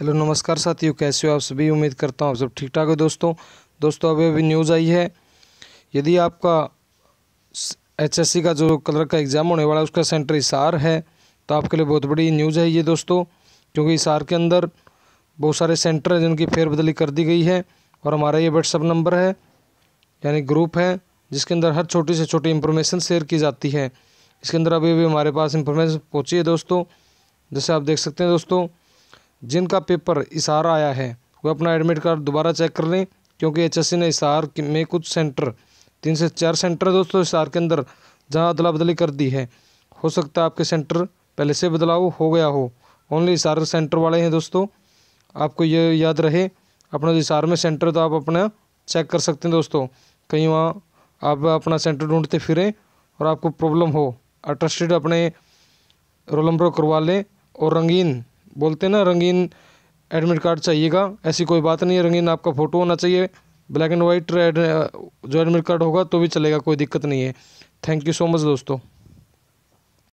hello नमस्कार साथियों कैसे हो आप सभी उम्मीद करता हूँ आप सब ठीक ठाक हो दोस्तों दोस्तों अभी अभी न्यूज़ आई है यदि आपका एचएससी का जो कलर का एग्ज़ाम होने वाला है उसका सेंटर इसार है तो आपके लिए बहुत बड़ी न्यूज़ है ये दोस्तों क्योंकि इसार के अंदर बहुत सारे सेंटर हैं जिनकी फेरबदली कर दी गई है और हमारा ये व्हाट्सअप नंबर है यानी ग्रुप है जिसके अंदर हर छोटी से छोटी इंफॉर्मेशन शेयर की जाती है इसके अंदर अभी अभी हमारे पास इंफॉर्मेशन पहुँची है दोस्तों जैसे आप देख सकते हैं दोस्तों जिनका पेपर इशारा आया है वह अपना एडमिट कार्ड दोबारा चेक कर लें क्योंकि एच ने इशार में कुछ सेंटर तीन से चार सेंटर दोस्तों इशार के अंदर जहाँ अदला बदली कर दी है हो सकता है आपके सेंटर पहले से बदलाव हो गया हो ओनली इशार सेंटर वाले हैं दोस्तों आपको ये याद रहे अपना जो इशार में सेंटर तो आप अपना चेक कर सकते हैं दोस्तों कहीं वहाँ आप अपना सेंटर ढूंढते फिरें और आपको प्रॉब्लम हो अट्रस्टेड अपने रोल नंबर करवा लें और रंगीन बोलते ना रंगीन एडमिट कार्ड चाहिएगा ऐसी कोई बात नहीं है रंगीन आपका फ़ोटो होना चाहिए ब्लैक एंड वाइट जो एडमिट कार्ड होगा तो भी चलेगा कोई दिक्कत नहीं है थैंक यू सो मच दोस्तों